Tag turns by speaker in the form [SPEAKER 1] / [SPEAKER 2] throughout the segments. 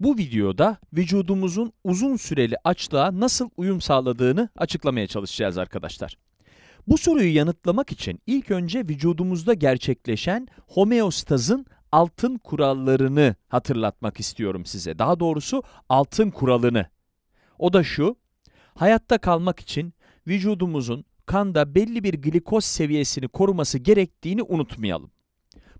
[SPEAKER 1] Bu videoda vücudumuzun uzun süreli açlığa nasıl uyum sağladığını açıklamaya çalışacağız arkadaşlar. Bu soruyu yanıtlamak için ilk önce vücudumuzda gerçekleşen homeostazın altın kurallarını hatırlatmak istiyorum size. Daha doğrusu altın kuralını. O da şu, hayatta kalmak için vücudumuzun kanda belli bir glikoz seviyesini koruması gerektiğini unutmayalım.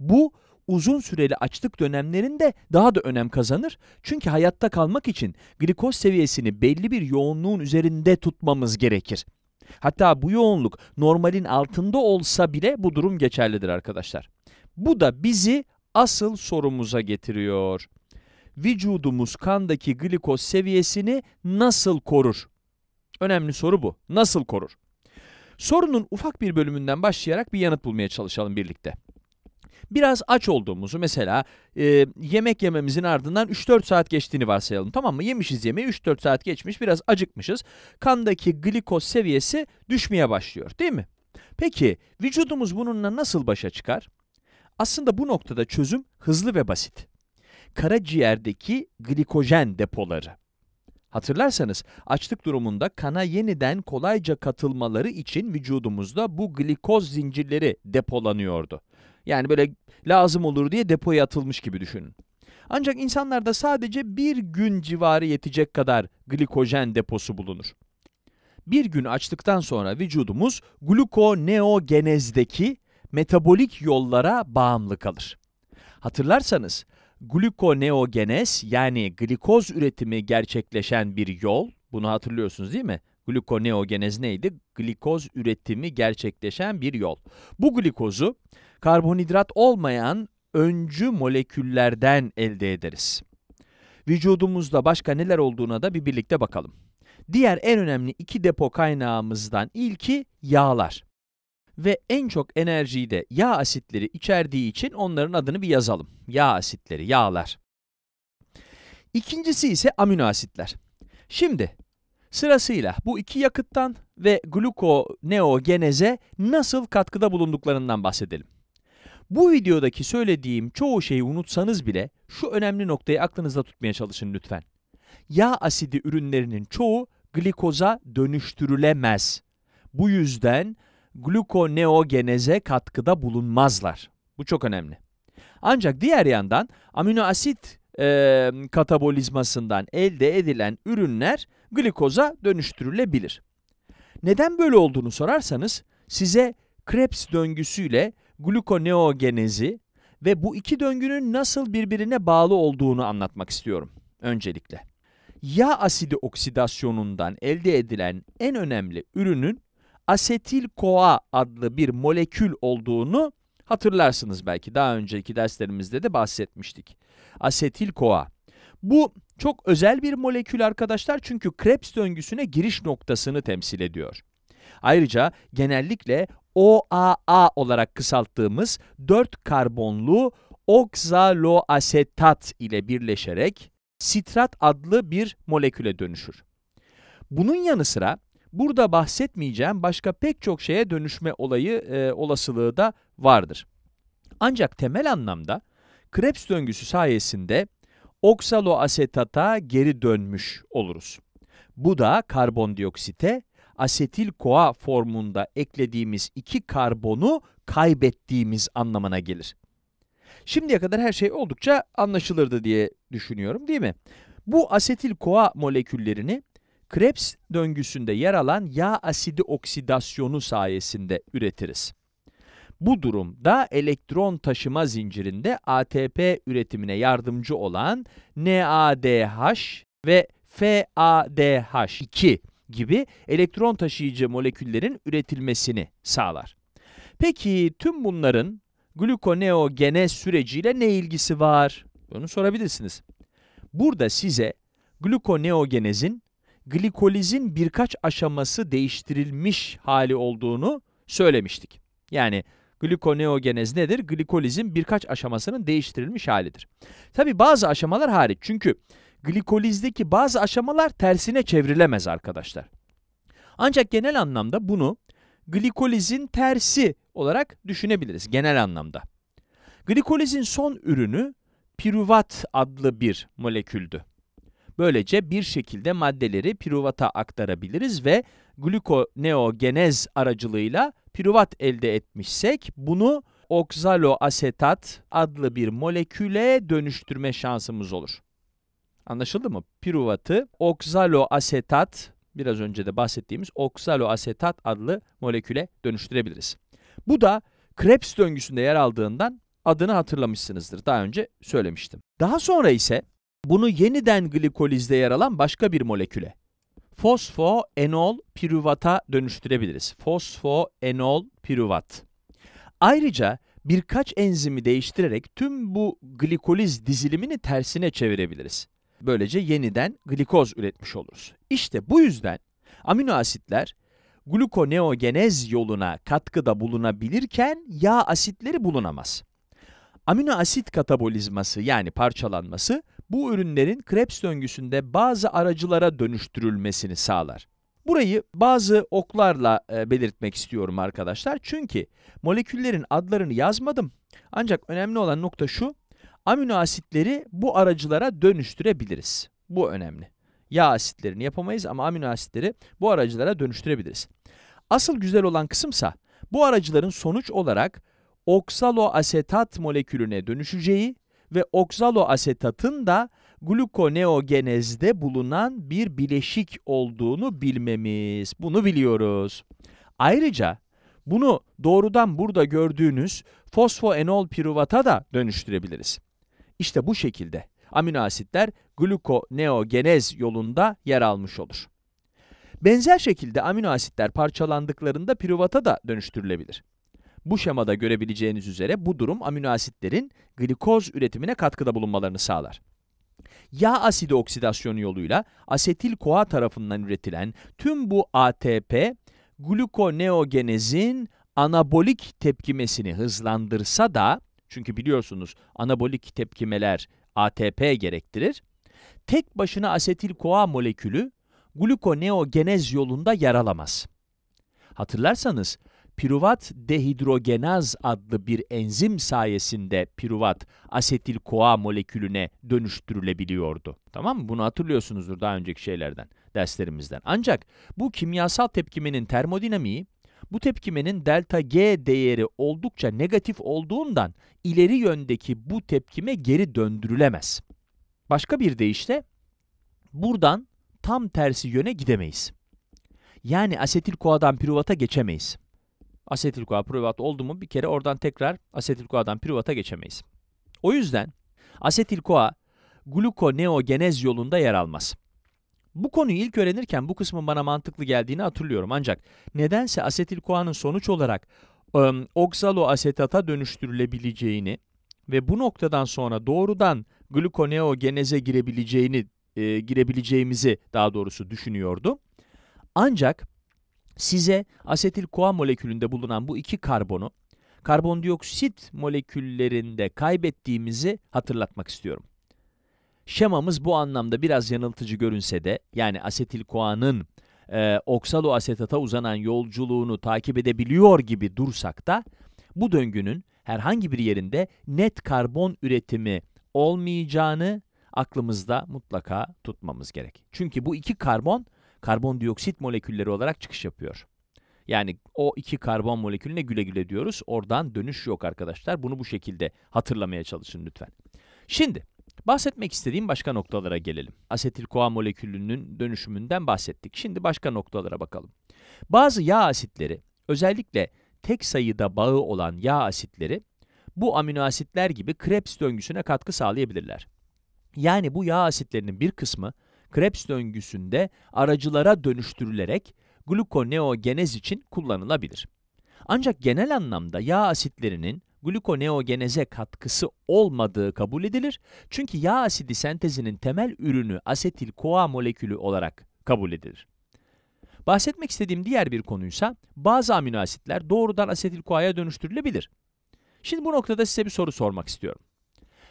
[SPEAKER 1] Bu uzun süreli açlık dönemlerinde daha da önem kazanır. Çünkü hayatta kalmak için glikoz seviyesini belli bir yoğunluğun üzerinde tutmamız gerekir. Hatta bu yoğunluk normalin altında olsa bile bu durum geçerlidir arkadaşlar. Bu da bizi asıl sorumuza getiriyor. Vücudumuz kandaki glikoz seviyesini nasıl korur? Önemli soru bu. Nasıl korur? Sorunun ufak bir bölümünden başlayarak bir yanıt bulmaya çalışalım birlikte. Biraz aç olduğumuzu mesela e, yemek yememizin ardından 3-4 saat geçtiğini varsayalım tamam mı? Yemişiz yemeği 3-4 saat geçmiş biraz acıkmışız. Kandaki glikoz seviyesi düşmeye başlıyor değil mi? Peki vücudumuz bununla nasıl başa çıkar? Aslında bu noktada çözüm hızlı ve basit. Karaciğerdeki glikojen depoları. Hatırlarsanız açlık durumunda kana yeniden kolayca katılmaları için vücudumuzda bu glikoz zincirleri depolanıyordu. Yani böyle lazım olur diye depoya atılmış gibi düşünün. Ancak insanlarda sadece bir gün civarı yetecek kadar glikojen deposu bulunur. Bir gün açtıktan sonra vücudumuz glukoneogenezdeki metabolik yollara bağımlı kalır. Hatırlarsanız glukoneogenez yani glikoz üretimi gerçekleşen bir yol, bunu hatırlıyorsunuz değil mi? Glukoneogenez neydi? Glikoz üretimi gerçekleşen bir yol. Bu glikozu karbonhidrat olmayan öncü moleküllerden elde ederiz. Vücudumuzda başka neler olduğuna da bir birlikte bakalım. Diğer en önemli iki depo kaynağımızdan ilki yağlar. Ve en çok enerjiyi de yağ asitleri içerdiği için onların adını bir yazalım. Yağ asitleri, yağlar. İkincisi ise amino asitler. Şimdi sırasıyla bu iki yakıttan ve glukoneogeneze nasıl katkıda bulunduklarından bahsedelim. Bu videodaki söylediğim çoğu şeyi unutsanız bile şu önemli noktayı aklınızda tutmaya çalışın lütfen. Yağ asidi ürünlerinin çoğu glikoza dönüştürülemez. Bu yüzden glukoneogeneze katkıda bulunmazlar. Bu çok önemli. Ancak diğer yandan amino asit e, katabolizmasından elde edilen ürünler glikoza dönüştürülebilir. Neden böyle olduğunu sorarsanız size Krebs döngüsüyle glukoneogenezi ve bu iki döngünün nasıl birbirine bağlı olduğunu anlatmak istiyorum öncelikle. Yağ asidi oksidasyonundan elde edilen en önemli ürünün asetil-CoA adlı bir molekül olduğunu hatırlarsınız belki. Daha önceki derslerimizde de bahsetmiştik. Asetil-CoA. Bu çok özel bir molekül arkadaşlar çünkü Krebs döngüsüne giriş noktasını temsil ediyor. Ayrıca genellikle OAA olarak kısalttığımız 4 karbonlu oksaloasetat ile birleşerek sitrat adlı bir moleküle dönüşür. Bunun yanı sıra burada bahsetmeyeceğim başka pek çok şeye dönüşme olayı e, olasılığı da vardır. Ancak temel anlamda Krebs döngüsü sayesinde oksaloasetata geri dönmüş oluruz. Bu da karbondioksite asetil koa formunda eklediğimiz iki karbonu kaybettiğimiz anlamına gelir. Şimdiye kadar her şey oldukça anlaşılırdı diye düşünüyorum değil mi? Bu asetil koa moleküllerini Krebs döngüsünde yer alan yağ asidi oksidasyonu sayesinde üretiriz. Bu durumda elektron taşıma zincirinde ATP üretimine yardımcı olan NADH ve FADH2 gibi elektron taşıyıcı moleküllerin üretilmesini sağlar. Peki tüm bunların glukoneogenez süreciyle ne ilgisi var? Bunu sorabilirsiniz. Burada size glukoneogenezin glikolizin birkaç aşaması değiştirilmiş hali olduğunu söylemiştik. Yani glikoneogenez nedir? Glikolizin birkaç aşamasının değiştirilmiş halidir. Tabi bazı aşamalar hariç çünkü glikolizdeki bazı aşamalar tersine çevrilemez arkadaşlar. Ancak genel anlamda bunu glikolizin tersi olarak düşünebiliriz genel anlamda. Glikolizin son ürünü piruvat adlı bir moleküldü. Böylece bir şekilde maddeleri piruvata aktarabiliriz ve glukoneogenez aracılığıyla piruvat elde etmişsek bunu oksaloasetat adlı bir moleküle dönüştürme şansımız olur. Anlaşıldı mı? Piruvatı oksaloasetat biraz önce de bahsettiğimiz oksaloasetat adlı moleküle dönüştürebiliriz. Bu da Krebs döngüsünde yer aldığından adını hatırlamışsınızdır. Daha önce söylemiştim. Daha sonra ise bunu yeniden glikolizde yer alan başka bir moleküle fosfoenol piruvata dönüştürebiliriz. Fosfoenol piruvat. Ayrıca birkaç enzimi değiştirerek tüm bu glikoliz dizilimini tersine çevirebiliriz. Böylece yeniden glikoz üretmiş oluruz. İşte bu yüzden amino asitler glukoneogenez yoluna katkıda bulunabilirken yağ asitleri bulunamaz. Amino asit katabolizması yani parçalanması bu ürünlerin Krebs döngüsünde bazı aracılara dönüştürülmesini sağlar. Burayı bazı oklarla e, belirtmek istiyorum arkadaşlar. Çünkü moleküllerin adlarını yazmadım. Ancak önemli olan nokta şu, amino asitleri bu aracılara dönüştürebiliriz. Bu önemli. Yağ asitlerini yapamayız ama amino asitleri bu aracılara dönüştürebiliriz. Asıl güzel olan kısımsa bu aracıların sonuç olarak oksaloasetat molekülüne dönüşeceği ve oksaloasetatın da glukoneogenezde bulunan bir bileşik olduğunu bilmemiz. Bunu biliyoruz. Ayrıca bunu doğrudan burada gördüğünüz fosfoenol piruvata da dönüştürebiliriz. İşte bu şekilde amino asitler glukoneogenez yolunda yer almış olur. Benzer şekilde amino asitler parçalandıklarında piruvata da dönüştürülebilir. Bu şemada görebileceğiniz üzere bu durum amino asitlerin glikoz üretimine katkıda bulunmalarını sağlar. Yağ asidi oksidasyonu yoluyla asetil koa tarafından üretilen tüm bu ATP, glukoneogenezin anabolik tepkimesini hızlandırsa da çünkü biliyorsunuz anabolik tepkimeler ATP gerektirir. Tek başına asetil koa molekülü glukoneogenez yolunda yer alamaz. Hatırlarsanız piruvat dehidrogenaz adlı bir enzim sayesinde piruvat asetil koa molekülüne dönüştürülebiliyordu. Tamam mı? Bunu hatırlıyorsunuzdur daha önceki şeylerden, derslerimizden. Ancak bu kimyasal tepkimenin termodinamiği bu tepkimenin delta G değeri oldukça negatif olduğundan ileri yöndeki bu tepkime geri döndürülemez. Başka bir deyişle buradan tam tersi yöne gidemeyiz. Yani asetil koadan piruvata geçemeyiz. Asetil koa piruvat oldu mu bir kere oradan tekrar asetil koadan piruvata geçemeyiz. O yüzden asetil koa glukoneogenez yolunda yer almaz. Bu konuyu ilk öğrenirken bu kısmın bana mantıklı geldiğini hatırlıyorum ancak nedense asetil koanın sonuç olarak um, oksaloasetata dönüştürülebileceğini ve bu noktadan sonra doğrudan glukoneogeneze girebileceğini e, girebileceğimizi daha doğrusu düşünüyordu. Ancak size asetil koa molekülünde bulunan bu iki karbonu karbondioksit moleküllerinde kaybettiğimizi hatırlatmak istiyorum. Şemamız bu anlamda biraz yanıltıcı görünse de yani asetil koanın e, oksalo asetata uzanan yolculuğunu takip edebiliyor gibi dursak da bu döngünün herhangi bir yerinde net karbon üretimi olmayacağını aklımızda mutlaka tutmamız gerek. Çünkü bu iki karbon karbondioksit molekülleri olarak çıkış yapıyor. Yani o iki karbon molekülüne güle güle diyoruz. Oradan dönüş yok arkadaşlar. Bunu bu şekilde hatırlamaya çalışın lütfen. Şimdi Bahsetmek istediğim başka noktalara gelelim. Asetil koa molekülünün dönüşümünden bahsettik. Şimdi başka noktalara bakalım. Bazı yağ asitleri, özellikle tek sayıda bağı olan yağ asitleri, bu amino asitler gibi Krebs döngüsüne katkı sağlayabilirler. Yani bu yağ asitlerinin bir kısmı Krebs döngüsünde aracılara dönüştürülerek glukoneogenez için kullanılabilir. Ancak genel anlamda yağ asitlerinin glukoneogeneze katkısı olmadığı kabul edilir. Çünkü yağ asidi sentezinin temel ürünü asetil-CoA molekülü olarak kabul edilir. Bahsetmek istediğim diğer bir konuysa bazı amino asitler doğrudan asetil-CoA'ya dönüştürülebilir. Şimdi bu noktada size bir soru sormak istiyorum.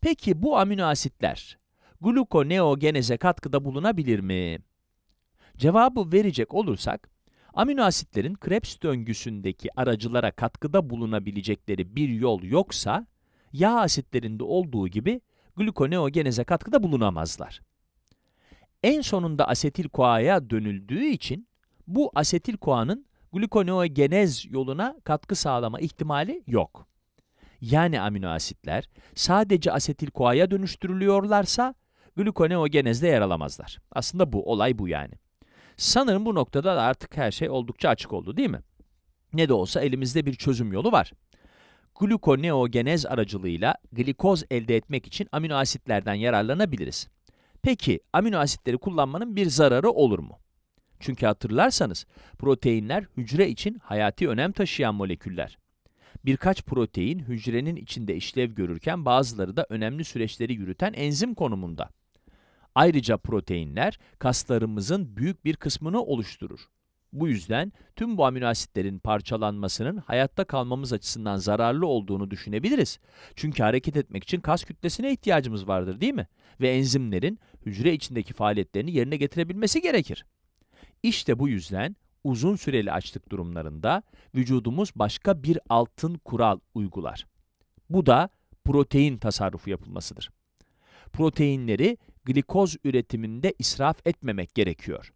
[SPEAKER 1] Peki bu amino asitler glukoneogeneze katkıda bulunabilir mi? Cevabı verecek olursak Amino asitlerin Krebs döngüsündeki aracılara katkıda bulunabilecekleri bir yol yoksa, yağ asitlerinde olduğu gibi glukoneogeneze katkıda bulunamazlar. En sonunda asetil-CoA'ya dönüldüğü için bu asetil-CoA'nın glukoneogenez yoluna katkı sağlama ihtimali yok. Yani amino asitler sadece asetil-CoA'ya dönüştürülüyorlarsa glukoneogenezde yer alamazlar. Aslında bu olay bu yani. Sanırım bu noktada da artık her şey oldukça açık oldu değil mi? Ne de olsa elimizde bir çözüm yolu var. Glukoneogenez aracılığıyla glikoz elde etmek için amino asitlerden yararlanabiliriz. Peki amino asitleri kullanmanın bir zararı olur mu? Çünkü hatırlarsanız proteinler hücre için hayati önem taşıyan moleküller. Birkaç protein hücrenin içinde işlev görürken bazıları da önemli süreçleri yürüten enzim konumunda. Ayrıca proteinler kaslarımızın büyük bir kısmını oluşturur. Bu yüzden tüm bu aminoasitlerin parçalanmasının hayatta kalmamız açısından zararlı olduğunu düşünebiliriz. Çünkü hareket etmek için kas kütlesine ihtiyacımız vardır değil mi? Ve enzimlerin hücre içindeki faaliyetlerini yerine getirebilmesi gerekir. İşte bu yüzden uzun süreli açlık durumlarında vücudumuz başka bir altın kural uygular. Bu da protein tasarrufu yapılmasıdır. Proteinleri glikoz üretiminde israf etmemek gerekiyor.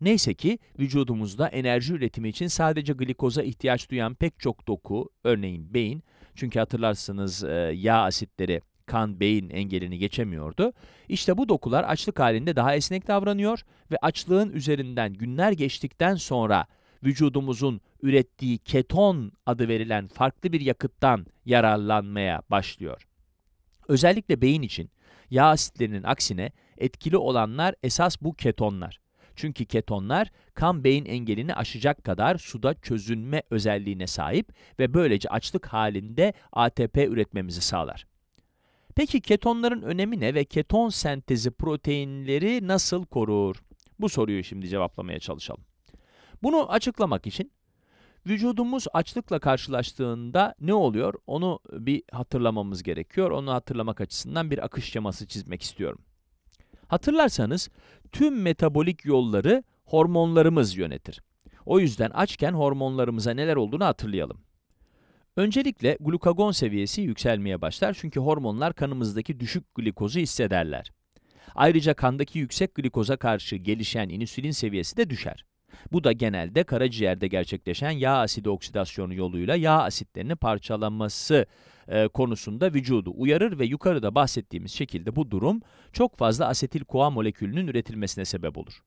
[SPEAKER 1] Neyse ki vücudumuzda enerji üretimi için sadece glikoza ihtiyaç duyan pek çok doku, örneğin beyin, çünkü hatırlarsınız e, yağ asitleri kan beyin engelini geçemiyordu. İşte bu dokular açlık halinde daha esnek davranıyor ve açlığın üzerinden günler geçtikten sonra vücudumuzun ürettiği keton adı verilen farklı bir yakıttan yararlanmaya başlıyor. Özellikle beyin için Yağ asitlerinin aksine etkili olanlar esas bu ketonlar. Çünkü ketonlar kan beyin engelini aşacak kadar suda çözünme özelliğine sahip ve böylece açlık halinde ATP üretmemizi sağlar. Peki ketonların önemi ne ve keton sentezi proteinleri nasıl korur? Bu soruyu şimdi cevaplamaya çalışalım. Bunu açıklamak için Vücudumuz açlıkla karşılaştığında ne oluyor? Onu e, bir hatırlamamız gerekiyor. Onu hatırlamak açısından bir akış şeması çizmek istiyorum. Hatırlarsanız tüm metabolik yolları hormonlarımız yönetir. O yüzden açken hormonlarımıza neler olduğunu hatırlayalım. Öncelikle glukagon seviyesi yükselmeye başlar çünkü hormonlar kanımızdaki düşük glikozu hissederler. Ayrıca kandaki yüksek glikoza karşı gelişen insülin seviyesi de düşer. Bu da genelde karaciğerde gerçekleşen yağ asidi oksidasyonu yoluyla yağ asitlerini parçalanması e, konusunda vücudu uyarır ve yukarıda bahsettiğimiz şekilde bu durum çok fazla asetil koa molekülünün üretilmesine sebep olur.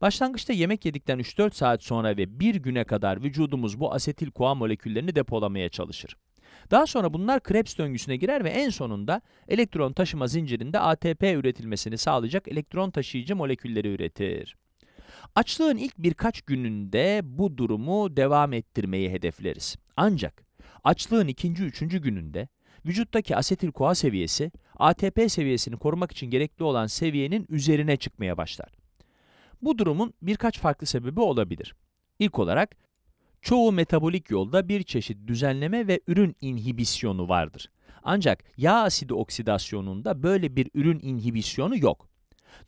[SPEAKER 1] Başlangıçta yemek yedikten 3-4 saat sonra ve bir güne kadar vücudumuz bu asetil koa moleküllerini depolamaya çalışır. Daha sonra bunlar Krebs döngüsüne girer ve en sonunda elektron taşıma zincirinde ATP üretilmesini sağlayacak elektron taşıyıcı molekülleri üretir. Açlığın ilk birkaç gününde bu durumu devam ettirmeyi hedefleriz. Ancak açlığın ikinci, üçüncü gününde vücuttaki asetil koa seviyesi ATP seviyesini korumak için gerekli olan seviyenin üzerine çıkmaya başlar. Bu durumun birkaç farklı sebebi olabilir. İlk olarak çoğu metabolik yolda bir çeşit düzenleme ve ürün inhibisyonu vardır. Ancak yağ asidi oksidasyonunda böyle bir ürün inhibisyonu yok.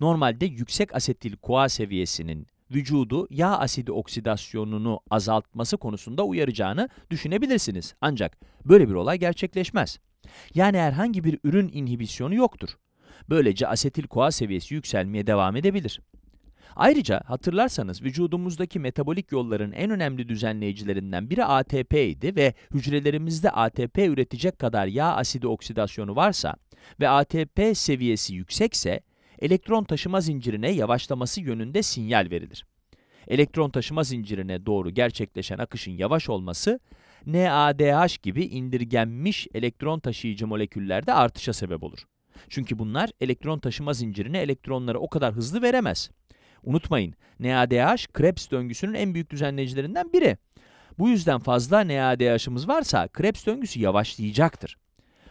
[SPEAKER 1] Normalde yüksek asetil koa seviyesinin vücudu yağ asidi oksidasyonunu azaltması konusunda uyaracağını düşünebilirsiniz. Ancak böyle bir olay gerçekleşmez. Yani herhangi bir ürün inhibisyonu yoktur. Böylece asetil koa seviyesi yükselmeye devam edebilir. Ayrıca hatırlarsanız vücudumuzdaki metabolik yolların en önemli düzenleyicilerinden biri ATP idi ve hücrelerimizde ATP üretecek kadar yağ asidi oksidasyonu varsa ve ATP seviyesi yüksekse elektron taşıma zincirine yavaşlaması yönünde sinyal verilir. Elektron taşıma zincirine doğru gerçekleşen akışın yavaş olması, NADH gibi indirgenmiş elektron taşıyıcı moleküllerde artışa sebep olur. Çünkü bunlar elektron taşıma zincirine elektronları o kadar hızlı veremez. Unutmayın, NADH Krebs döngüsünün en büyük düzenleyicilerinden biri. Bu yüzden fazla NADH'ımız varsa Krebs döngüsü yavaşlayacaktır.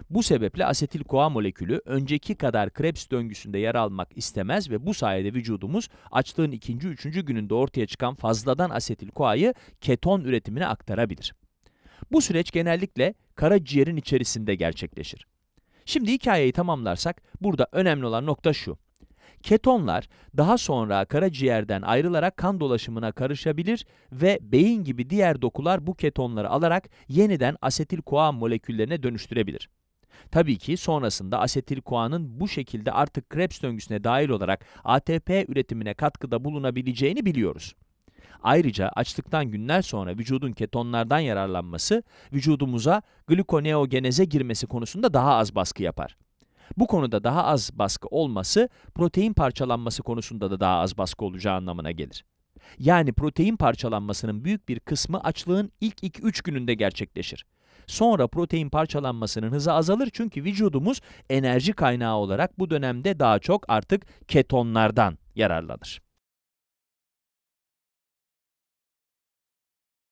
[SPEAKER 1] Bu sebeple asetil koa molekülü önceki kadar Krebs döngüsünde yer almak istemez ve bu sayede vücudumuz açlığın ikinci, üçüncü gününde ortaya çıkan fazladan asetil koayı keton üretimine aktarabilir. Bu süreç genellikle karaciğerin içerisinde gerçekleşir. Şimdi hikayeyi tamamlarsak burada önemli olan nokta şu. Ketonlar daha sonra karaciğerden ayrılarak kan dolaşımına karışabilir ve beyin gibi diğer dokular bu ketonları alarak yeniden asetil koa moleküllerine dönüştürebilir. Tabii ki sonrasında asetil kuanın bu şekilde artık Krebs döngüsüne dahil olarak ATP üretimine katkıda bulunabileceğini biliyoruz. Ayrıca açlıktan günler sonra vücudun ketonlardan yararlanması, vücudumuza glukoneogeneze girmesi konusunda daha az baskı yapar. Bu konuda daha az baskı olması, protein parçalanması konusunda da daha az baskı olacağı anlamına gelir. Yani protein parçalanmasının büyük bir kısmı açlığın ilk 2-3 gününde gerçekleşir. Sonra protein parçalanmasının hızı azalır çünkü vücudumuz enerji kaynağı olarak bu dönemde daha çok artık ketonlardan yararlanır.